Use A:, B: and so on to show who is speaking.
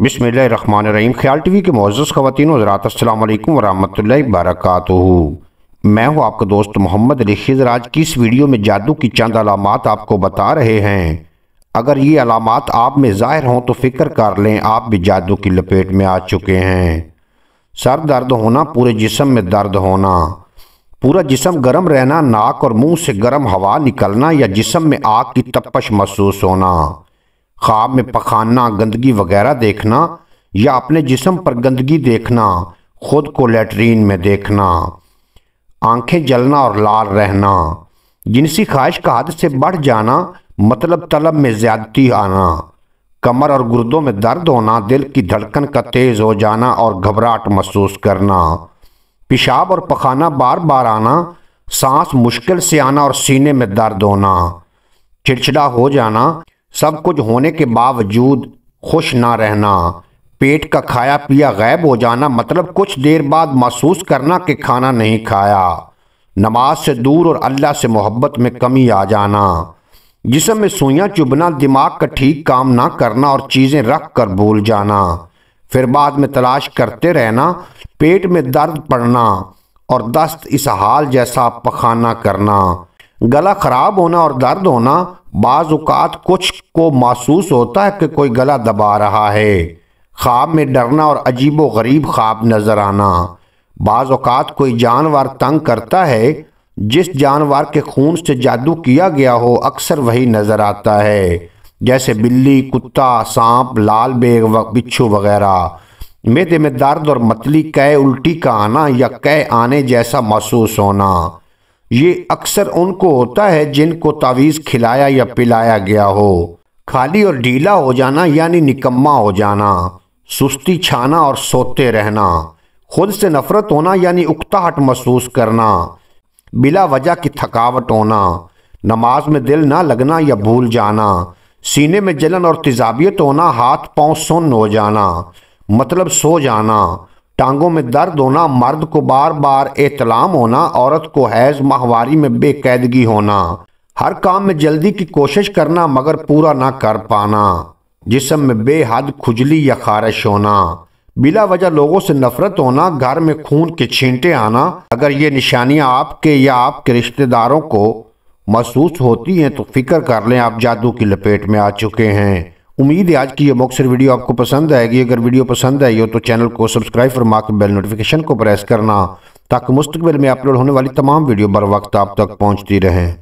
A: बिसमीम Khayal T V के मोज़ ख़वान हज़रात अल्लाम वरहमल वरक मैं हूँ आपका दोस्त मोहम्मद अली खिजर आज की इस वीडियो में जादू की चंद अलामत आपको बता रहे हैं अगर ये अलामत आप में ज़ाहिर हों तो फ़िक्र कर लें आप भी जादू की लपेट में आ चुके हैं सर दर्द होना पूरे जिसम में दर्द होना पूरा जिसम गर्म रहना नाक और मुंह से गर्म हवा निकलना या जिसम में आग की तपश महसूस होना ख्वाब में पखाना गंदगी वगैरह देखना या अपने जिसम पर गंदगी देखना खुद को लेटरीन में देखना आंखें जलना और लाल रहना जिनसी ख्वाहिश का हद से बढ़ जाना मतलब तलब में ज़्यादती आना कमर और गुर्दों में दर्द होना दिल की धड़कन का तेज़ हो जाना और घबराहट महसूस करना पेशाब और पखाना बार बार आना सांस मुश्किल से आना और सीने में दर्द होना चिड़चिड़ा हो जाना सब कुछ होने के बावजूद खुश ना रहना पेट का खाया पिया गायब हो जाना मतलब कुछ देर बाद महसूस करना कि खाना नहीं खाया नमाज से दूर और अल्लाह से मोहब्बत में कमी आ जाना जिसम में सुइयां चुभना दिमाग का ठीक काम ना करना और चीज़ें रख कर भूल जाना फिर बाद में तलाश करते रहना पेट में दर्द पड़ना और दस्त इसहाल जैसा पखाना करना गला ख़राब होना और दर्द होना बाज़ात कुछ को महसूस होता है कि कोई गला दबा रहा है ख्वाब में डरना और अजीब व गरीब ख्वाब नज़र आना बाज़ात कोई जानवर तंग करता है जिस जानवर के खून से जादू किया गया हो अक्सर वही नज़र आता है जैसे बिल्ली कुत्ता सांप लाल बेग बिच्छू वगैरह मेदे में दर्द और मतली कै उल्टी का आना या कै आने जैसा महसूस होना ये अक्सर उनको होता है जिनको तावीज़ खिलाया या पिलाया गया हो खाली और ढीला हो जाना यानी निकम्मा हो जाना सुस्ती छाना और सोते रहना खुद से नफरत होना यानी उकताहट महसूस करना बिला वजह की थकावट होना नमाज में दिल ना लगना या भूल जाना सीने में जलन और तजाबियत होना हाथ पांव सुन्न हो जाना मतलब सो जाना टांगों में दर्द होना मर्द को बार बार एतलाम होना औरत को हैज माहवारी में बेकैदगी होना हर काम में जल्दी की कोशिश करना मगर पूरा ना कर पाना जिसम में बेहद खुजली या खारिश होना बिला वजह लोगों से नफरत होना घर में खून के छींटे आना अगर ये निशानियां आपके या आपके रिश्तेदारों को महसूस होती हैं तो फिक्र कर लें आप जादू की लपेट में आ चुके हैं उम्मीद है आज की यह मॉक्सर वीडियो आपको पसंद आएगी अगर वीडियो पसंद आई हो तो चैनल को सब्सक्राइब और मार्क बेल नोटिफिकेशन को प्रेस करना ताकि मुस्तबिल में अपलोड होने वाली तमाम वीडियो बर वक्त आप तक पहुँचती रहें